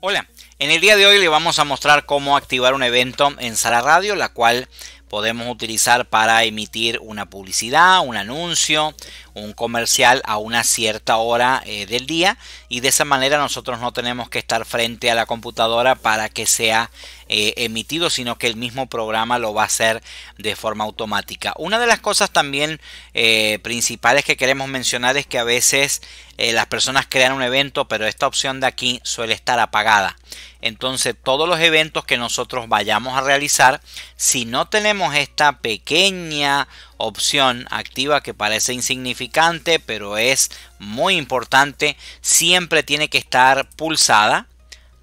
Hola, en el día de hoy le vamos a mostrar cómo activar un evento en Sala Radio, la cual podemos utilizar para emitir una publicidad, un anuncio, un comercial a una cierta hora eh, del día y de esa manera nosotros no tenemos que estar frente a la computadora para que sea eh, emitido, sino que el mismo programa lo va a hacer de forma automática. Una de las cosas también eh, principales que queremos mencionar es que a veces las personas crean un evento, pero esta opción de aquí suele estar apagada. Entonces todos los eventos que nosotros vayamos a realizar, si no tenemos esta pequeña opción activa que parece insignificante, pero es muy importante, siempre tiene que estar pulsada.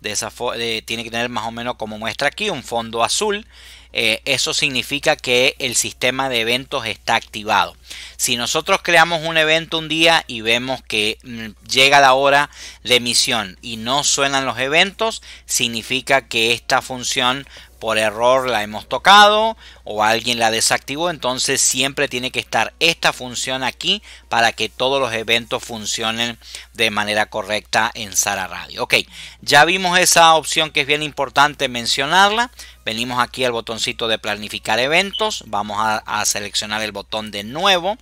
De esa, eh, tiene que tener más o menos como muestra aquí un fondo azul eh, eso significa que el sistema de eventos está activado. Si nosotros creamos un evento un día y vemos que mm, llega la hora de emisión y no suenan los eventos, significa que esta función por error la hemos tocado o alguien la desactivó, entonces siempre tiene que estar esta función aquí para que todos los eventos funcionen de manera correcta en Sara Radio. Ok, ya vimos esa opción que es bien importante mencionarla. Venimos aquí al botoncito de planificar eventos, vamos a, a seleccionar el botón de nuevo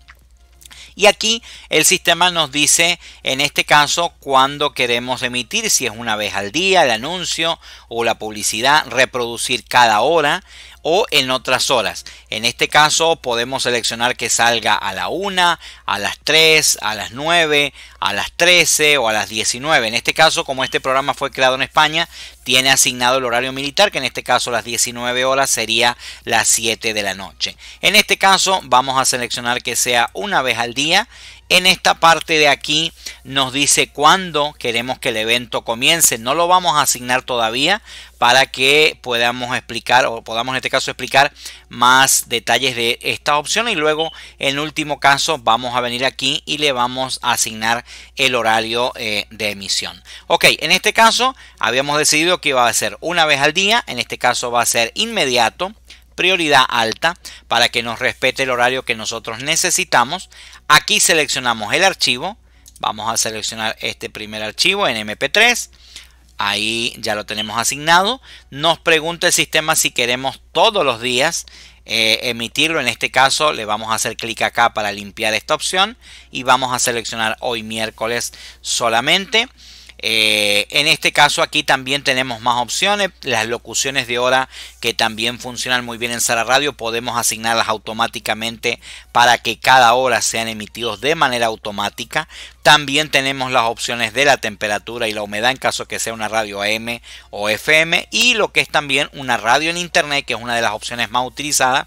y aquí el sistema nos dice, en este caso, cuándo queremos emitir, si es una vez al día, el anuncio o la publicidad, reproducir cada hora, o en otras horas. En este caso podemos seleccionar que salga a la 1, a las 3, a las 9, a las 13 o a las 19. En este caso, como este programa fue creado en España, tiene asignado el horario militar, que en este caso las 19 horas sería las 7 de la noche. En este caso vamos a seleccionar que sea una vez al día en esta parte de aquí nos dice cuándo queremos que el evento comience. No lo vamos a asignar todavía para que podamos explicar o podamos en este caso explicar más detalles de esta opción. y luego en último caso vamos a venir aquí y le vamos a asignar el horario eh, de emisión ok en este caso habíamos decidido que iba a ser una vez al día en este caso va a ser inmediato prioridad alta para que nos respete el horario que nosotros necesitamos aquí seleccionamos el archivo vamos a seleccionar este primer archivo en mp3 Ahí ya lo tenemos asignado. Nos pregunta el sistema si queremos todos los días eh, emitirlo. En este caso le vamos a hacer clic acá para limpiar esta opción y vamos a seleccionar hoy miércoles solamente. Eh, en este caso aquí también tenemos más opciones, las locuciones de hora que también funcionan muy bien en Sara Radio, podemos asignarlas automáticamente para que cada hora sean emitidos de manera automática. También tenemos las opciones de la temperatura y la humedad en caso que sea una radio AM o FM y lo que es también una radio en internet que es una de las opciones más utilizadas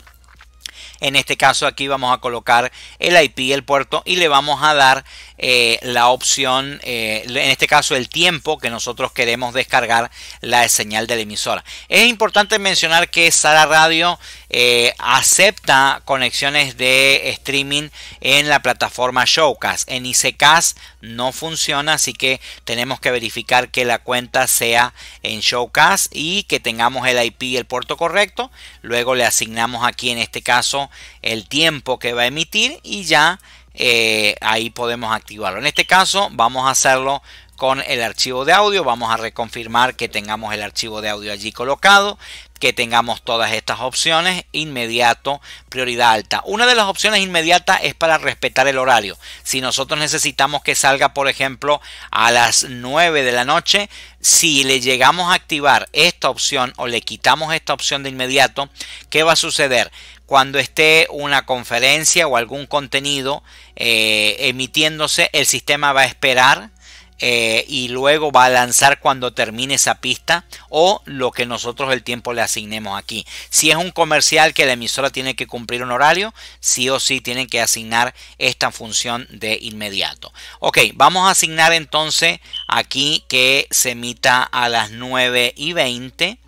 en este caso aquí vamos a colocar el IP, el puerto y le vamos a dar eh, la opción, eh, en este caso el tiempo que nosotros queremos descargar la señal de la emisora. Es importante mencionar que Sara Radio eh, acepta conexiones de streaming en la plataforma Showcast. En ICCAS no funciona, así que tenemos que verificar que la cuenta sea en Showcast y que tengamos el IP y el puerto correcto. Luego le asignamos aquí en este caso el tiempo que va a emitir y ya eh, ahí podemos activarlo. En este caso vamos a hacerlo con el archivo de audio. Vamos a reconfirmar que tengamos el archivo de audio allí colocado que tengamos todas estas opciones inmediato, prioridad alta. Una de las opciones inmediatas es para respetar el horario. Si nosotros necesitamos que salga, por ejemplo, a las 9 de la noche, si le llegamos a activar esta opción o le quitamos esta opción de inmediato, ¿qué va a suceder? Cuando esté una conferencia o algún contenido eh, emitiéndose, el sistema va a esperar eh, y luego va a lanzar cuando termine esa pista o lo que nosotros el tiempo le asignemos aquí. Si es un comercial que la emisora tiene que cumplir un horario, sí o sí tienen que asignar esta función de inmediato. Ok, vamos a asignar entonces aquí que se emita a las 9 y 20.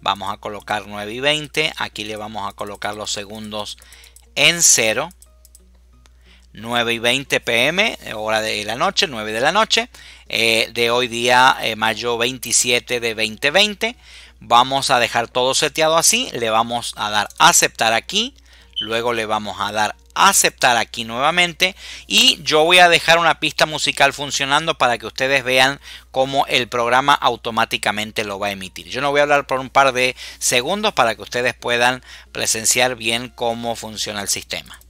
Vamos a colocar 9 y 20. Aquí le vamos a colocar los segundos en 0. 9 y 20 pm, hora de la noche, 9 de la noche, eh, de hoy día, eh, mayo 27 de 2020. Vamos a dejar todo seteado así, le vamos a dar aceptar aquí, luego le vamos a dar aceptar aquí nuevamente y yo voy a dejar una pista musical funcionando para que ustedes vean cómo el programa automáticamente lo va a emitir. Yo no voy a hablar por un par de segundos para que ustedes puedan presenciar bien cómo funciona el sistema.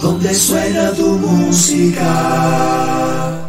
donde suena tu música.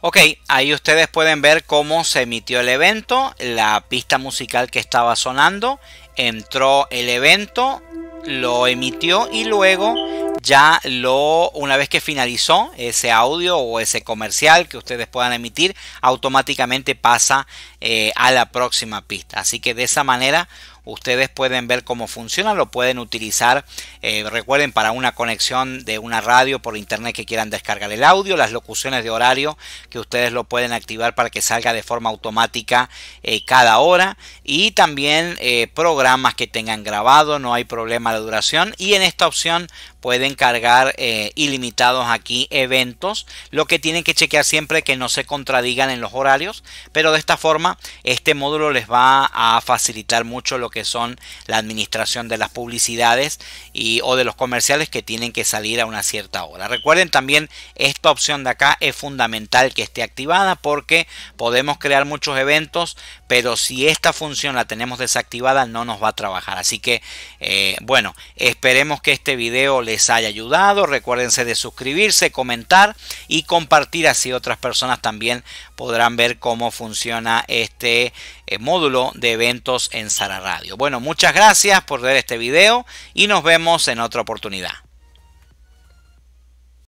Ok, ahí ustedes pueden ver cómo se emitió el evento, la pista musical que estaba sonando, entró el evento, lo emitió y luego ya lo una vez que finalizó ese audio o ese comercial que ustedes puedan emitir automáticamente pasa eh, a la próxima pista así que de esa manera ustedes pueden ver cómo funciona, lo pueden utilizar, eh, recuerden, para una conexión de una radio por internet que quieran descargar el audio, las locuciones de horario que ustedes lo pueden activar para que salga de forma automática eh, cada hora y también eh, programas que tengan grabado, no hay problema de duración y en esta opción pueden cargar eh, ilimitados aquí eventos lo que tienen que chequear siempre que no se contradigan en los horarios pero de esta forma este módulo les va a facilitar mucho lo que son la administración de las publicidades y o de los comerciales que tienen que salir a una cierta hora recuerden también esta opción de acá es fundamental que esté activada porque podemos crear muchos eventos pero si esta función la tenemos desactivada no nos va a trabajar así que eh, bueno esperemos que este video les haya ayudado. Recuérdense de suscribirse, comentar y compartir. Así otras personas también podrán ver cómo funciona este eh, módulo de eventos en Sara Radio. Bueno, muchas gracias por ver este video y nos vemos en otra oportunidad.